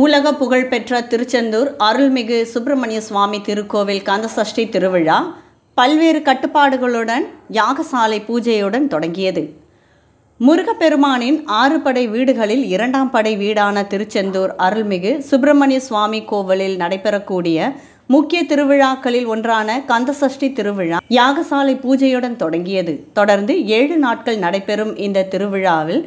உலக புகழ்பெற்ற திருச்செந்தூர் அருள்மிகு சுப்பிரமணிய சுவாமி திருக்கோவில் கந்தசஷ்டி திருவிழா பல்வேறு கட்டுப்பாடுகளுடன் யாகசாலை பூஜையுடன் தொடங்கியது முருகப்பெருமானின் ஆறு படை வீடுகளில் இரண்டாம் படை வீடான திருச்செந்தூர் அருள்மிகு சுப்பிரமணிய சுவாமி கோவிலில் நடைபெறக்கூடிய முக்கிய திருவிழாக்களில் ஒன்றான கந்தசஷ்டி திருவிழா யாகசாலை பூஜையுடன் தொடங்கியது தொடர்ந்து ஏழு நாட்கள் நடைபெறும் இந்த திருவிழாவில்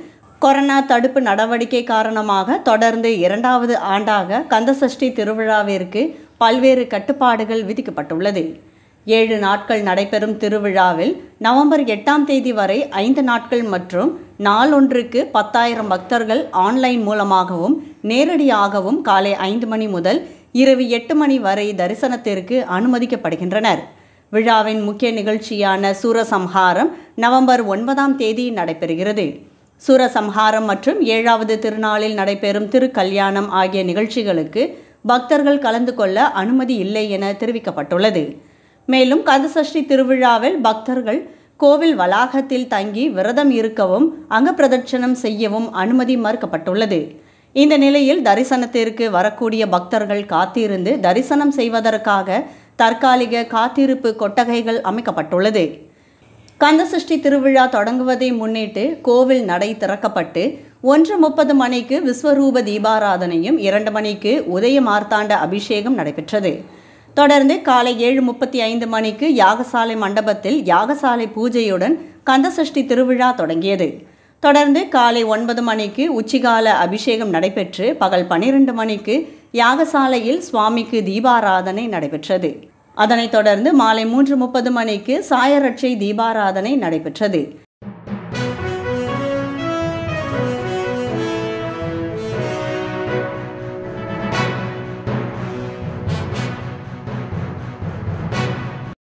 கொரோனா தடுப்பு நடவடிக்கை காரணமாக தொடர்ந்து இரண்டாவது ஆண்டாக கந்தசஷ்டி திருவிழாவிற்கு பல்வேறு கட்டுப்பாடுகள் விதிக்கப்பட்டுள்ளது ஏழு நாட்கள் நடைபெறும் திருவிழாவில் நவம்பர் எட்டாம் தேதி வரை ஐந்து நாட்கள் மற்றும் நாளொன்றுக்கு பத்தாயிரம் பக்தர்கள் ஆன்லைன் மூலமாகவும் நேரடியாகவும் காலை ஐந்து மணி முதல் இரவு எட்டு மணி வரை தரிசனத்திற்கு அனுமதிக்கப்படுகின்றனர் விழாவின் முக்கிய நிகழ்ச்சியான சூரசம்ஹாரம் நவம்பர் ஒன்பதாம் தேதி நடைபெறுகிறது சுரசம்ஹாரம் மற்றும் ஏழாவது திருநாளில் நடைபெறும் திருக்கல்யாணம் ஆகிய நிகழ்ச்சிகளுக்கு பக்தர்கள் கலந்து கொள்ள அனுமதி இல்லை என தெரிவிக்கப்பட்டுள்ளது மேலும் கந்தசஷ்டி திருவிழாவில் பக்தர்கள் கோவில் வளாகத்தில் தங்கி விரதம் இருக்கவும் அங்கப்பிரதட்சணம் செய்யவும் அனுமதி மறுக்கப்பட்டுள்ளது இந்த நிலையில் தரிசனத்திற்கு வரக்கூடிய பக்தர்கள் காத்திருந்து தரிசனம் செய்வதற்காக தற்காலிக காத்திருப்பு கொட்டகைகள் அமைக்கப்பட்டுள்ளது கந்தசஷ்டி திருவிழா தொடங்குவதை முன்னிட்டு கோவில் நடை திறக்கப்பட்டு ஒன்று முப்பது மணிக்கு விஸ்வரூப தீபாராதனையும் இரண்டு மணிக்கு உதய மார்த்தாண்ட அபிஷேகம் நடைபெற்றது தொடர்ந்து காலை ஏழு முப்பத்தி ஐந்து மணிக்கு யாகசாலை மண்டபத்தில் யாகசாலை பூஜையுடன் கந்தசஷ்டி திருவிழா தொடங்கியது தொடர்ந்து காலை ஒன்பது மணிக்கு உச்சிகால அபிஷேகம் நடைபெற்று பகல் பன்னிரண்டு மணிக்கு யாகசாலையில் சுவாமிக்கு தீபாராதனை நடைபெற்றது அதனைத் தொடர்ந்து மாலை மூன்று முப்பது மணிக்கு சாயரட்சை தீபாராதனை நடைபெற்றது